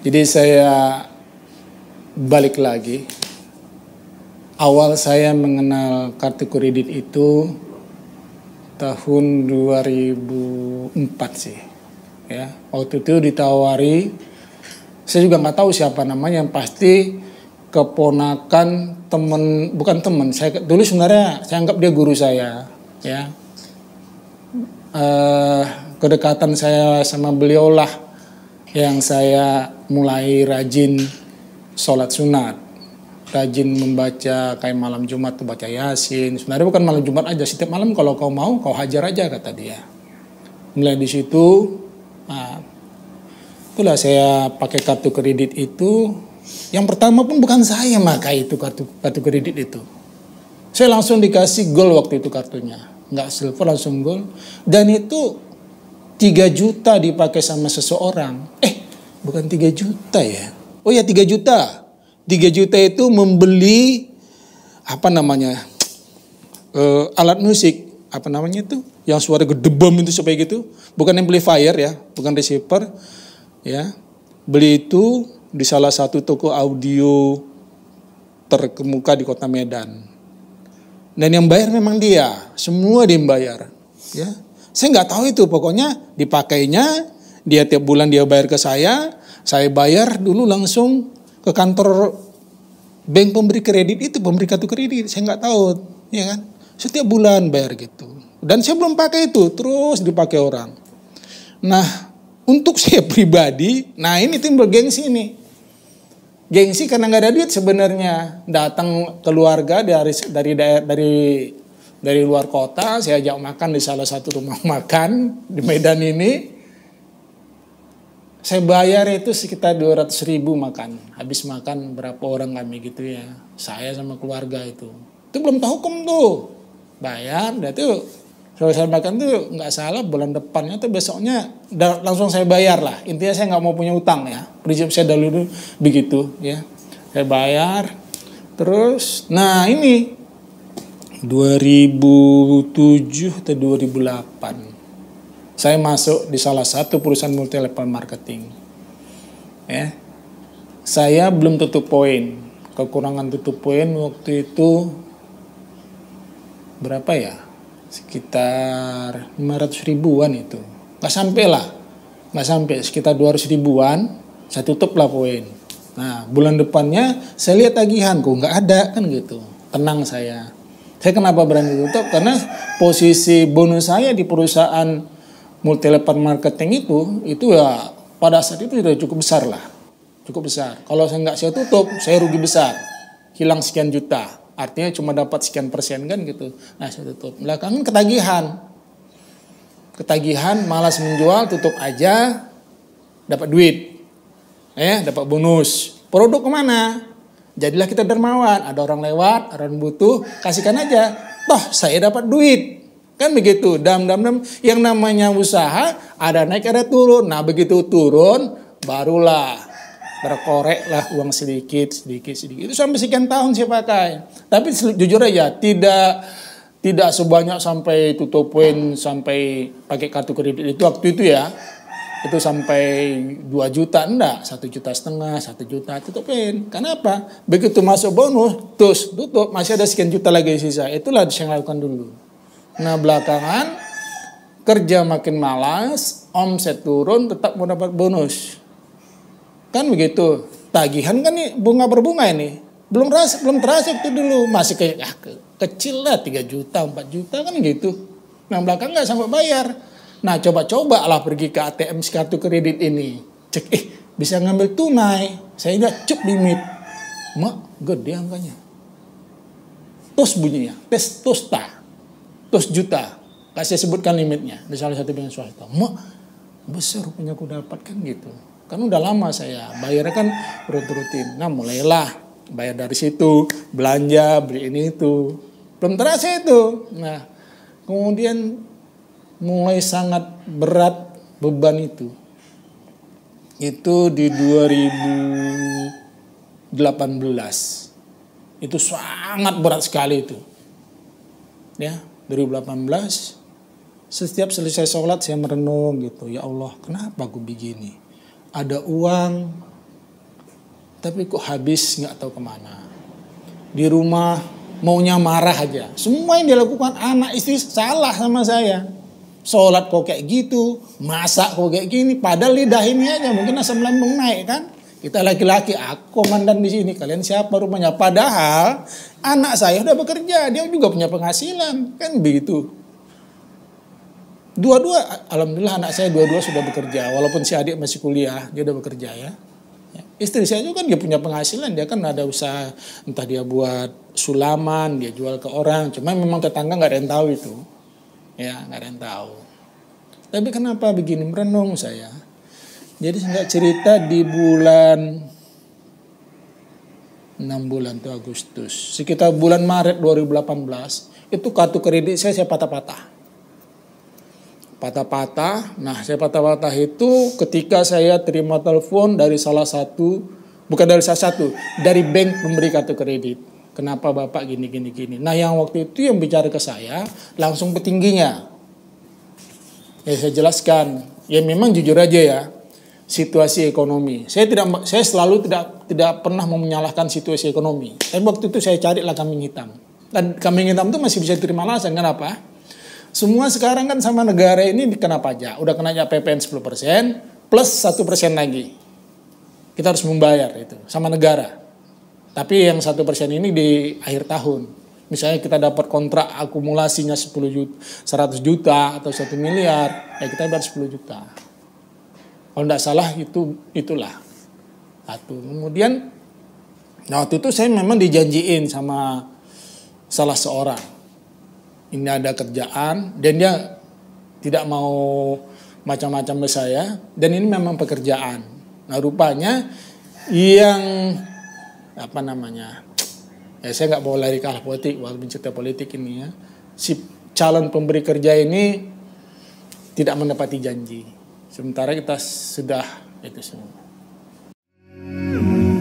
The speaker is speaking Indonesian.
Jadi saya balik lagi. Awal saya mengenal kartu kredit itu tahun 2004 sih. Ya, waktu itu ditawari saya juga nggak tahu siapa namanya yang pasti keponakan temen bukan temen saya dulu sebenarnya saya anggap dia guru saya ya eh, kedekatan saya sama beliau lah yang saya mulai rajin sholat sunat, rajin membaca kayak malam Jumat tuh baca Yasin. Sebenarnya bukan malam Jumat aja, setiap malam kalau kau mau kau hajar aja kata dia. Mulai di situ, ah, itulah saya pakai kartu kredit itu. Yang pertama pun bukan saya maka itu kartu kartu kredit itu. Saya langsung dikasih gol waktu itu kartunya, nggak silver langsung gol. Dan itu 3 juta dipakai sama seseorang. Eh, bukan 3 juta ya. Oh ya 3 juta. 3 juta itu membeli apa namanya? Uh, alat musik, apa namanya itu? Yang suara gedebem itu supaya gitu. Bukan amplifier ya, bukan receiver ya. Beli itu di salah satu toko audio terkemuka di Kota Medan. Dan yang bayar memang dia, semua dia yang bayar, ya. Saya nggak tahu itu, pokoknya dipakainya, dia tiap bulan dia bayar ke saya, saya bayar dulu langsung ke kantor bank pemberi kredit itu, pemberi kartu kredit, saya nggak tahu, ya kan? Setiap bulan bayar gitu. Dan saya belum pakai itu, terus dipakai orang. Nah, untuk saya pribadi, nah ini timbul gengsi ini. Gengsi karena nggak ada duit sebenarnya. Datang keluarga dari dari daerah dari dari luar kota, saya ajak makan di salah satu rumah makan di Medan ini. Saya bayar itu sekitar 200 ribu makan. Habis makan berapa orang kami gitu ya. Saya sama keluarga itu. Itu belum tahu hukum tuh. Bayar, dan itu saya makan tuh nggak salah bulan depannya atau besoknya langsung saya bayar lah. Intinya saya nggak mau punya utang ya. Prinsip saya dulu begitu ya. Saya bayar, Terus, nah ini 2007 atau 2008 saya masuk di salah satu perusahaan multi level marketing ya saya belum tutup poin kekurangan tutup poin waktu itu berapa ya sekitar 500 ribuan itu nggak sampai lah nggak sampai sekitar 200 ribuan saya tutup lah poin nah bulan depannya saya lihat tagihan kok nggak ada kan gitu tenang saya saya kenapa berani tutup? Karena posisi bonus saya di perusahaan multi marketing itu, itu ya pada saat itu sudah cukup besar lah. Cukup besar. Kalau saya nggak saya tutup, saya rugi besar. Hilang sekian juta. Artinya cuma dapat sekian persen kan gitu. Nah saya tutup. Belakangan ketagihan. Ketagihan, malas menjual, tutup aja, dapat duit. Ya, dapat bonus. Produk kemana? Jadilah kita dermawan. Ada orang lewat, orang butuh, kasihkan aja. Toh saya dapat duit. Kan begitu, dam dam dam. Yang namanya usaha ada naik ada turun. Nah begitu turun, barulah berkoreklah uang sedikit sedikit sedikit. Itu sampai sekian tahun saya pakai. Tapi jujur aja tidak tidak sebanyak sampai tutup poin sampai pakai kartu kredit itu waktu itu ya itu sampai 2 juta enggak, satu juta setengah, satu juta tutupin. Kenapa? Begitu masuk bonus, terus tutup, masih ada sekian juta lagi sisa. Itulah yang lakukan dulu. Nah belakangan kerja makin malas, omset turun tetap mau dapat bonus. Kan begitu. Tagihan kan nih bunga berbunga ini. Belum ras, belum terasa itu dulu masih kayak ah, ke, kecil lah 3 juta, 4 juta kan gitu. Nah belakang nggak sanggup bayar Nah, coba coba lah pergi ke ATM si kartu kredit ini. Cek, eh, bisa ngambil tunai. Saya nggak cek limit. Mak, gede angkanya. Tos bunyinya, tes tos ta. Tos juta. Kasih sebutkan limitnya. Di salah satu bank swasta. Mak, besar rupanya aku dapatkan gitu. Kan udah lama saya bayar kan rutin-rutin. Nah, mulailah bayar dari situ, belanja, beli ini itu. Belum terasa itu. Nah, kemudian mulai sangat berat beban itu. Itu di 2018. Itu sangat berat sekali itu. Ya, 2018 setiap selesai sholat saya merenung gitu. Ya Allah, kenapa aku begini? Ada uang, tapi kok habis nggak tahu kemana. Di rumah maunya marah aja. Semua yang dilakukan anak istri salah sama saya Sholat kok kayak gitu, masak kok kayak gini. Padahal lidah ini aja mungkin asam lambung naik kan. Kita laki-laki, aku mandan di sini. Kalian siapa rumahnya? Padahal anak saya udah bekerja, dia juga punya penghasilan. Kan begitu. Dua-dua, alhamdulillah anak saya dua-dua sudah bekerja. Walaupun si adik masih kuliah, dia udah bekerja ya. ya. Istri saya juga kan dia punya penghasilan, dia kan ada usaha entah dia buat sulaman, dia jual ke orang. Cuma memang tetangga nggak ada yang tahu itu ya nggak ada yang tahu tapi kenapa begini merenung saya jadi sejak cerita di bulan 6 bulan itu Agustus sekitar bulan Maret 2018 itu kartu kredit saya saya patah-patah patah-patah. Nah, saya patah-patah itu ketika saya terima telepon dari salah satu, bukan dari salah satu, dari bank pemberi kartu kredit kenapa bapak gini gini gini nah yang waktu itu yang bicara ke saya langsung petingginya ya saya jelaskan ya memang jujur aja ya situasi ekonomi saya tidak saya selalu tidak tidak pernah mau menyalahkan situasi ekonomi dan waktu itu saya carilah kambing hitam dan kambing hitam itu masih bisa terima alasan kenapa semua sekarang kan sama negara ini kena pajak udah kena PPN 10% plus satu persen lagi kita harus membayar itu sama negara tapi yang satu persen ini di akhir tahun. Misalnya kita dapat kontrak akumulasinya 10 juta, 100 juta atau 1 miliar, ya kita dapat 10 juta. Kalau tidak salah itu itulah satu. Kemudian nah waktu itu saya memang dijanjiin sama salah seorang. Ini ada kerjaan dan dia tidak mau macam-macam ke saya dan ini memang pekerjaan. Nah rupanya yang apa namanya ya saya nggak mau lari ke arah politik walaupun cerita politik ini ya si calon pemberi kerja ini tidak menepati janji sementara kita sudah itu semua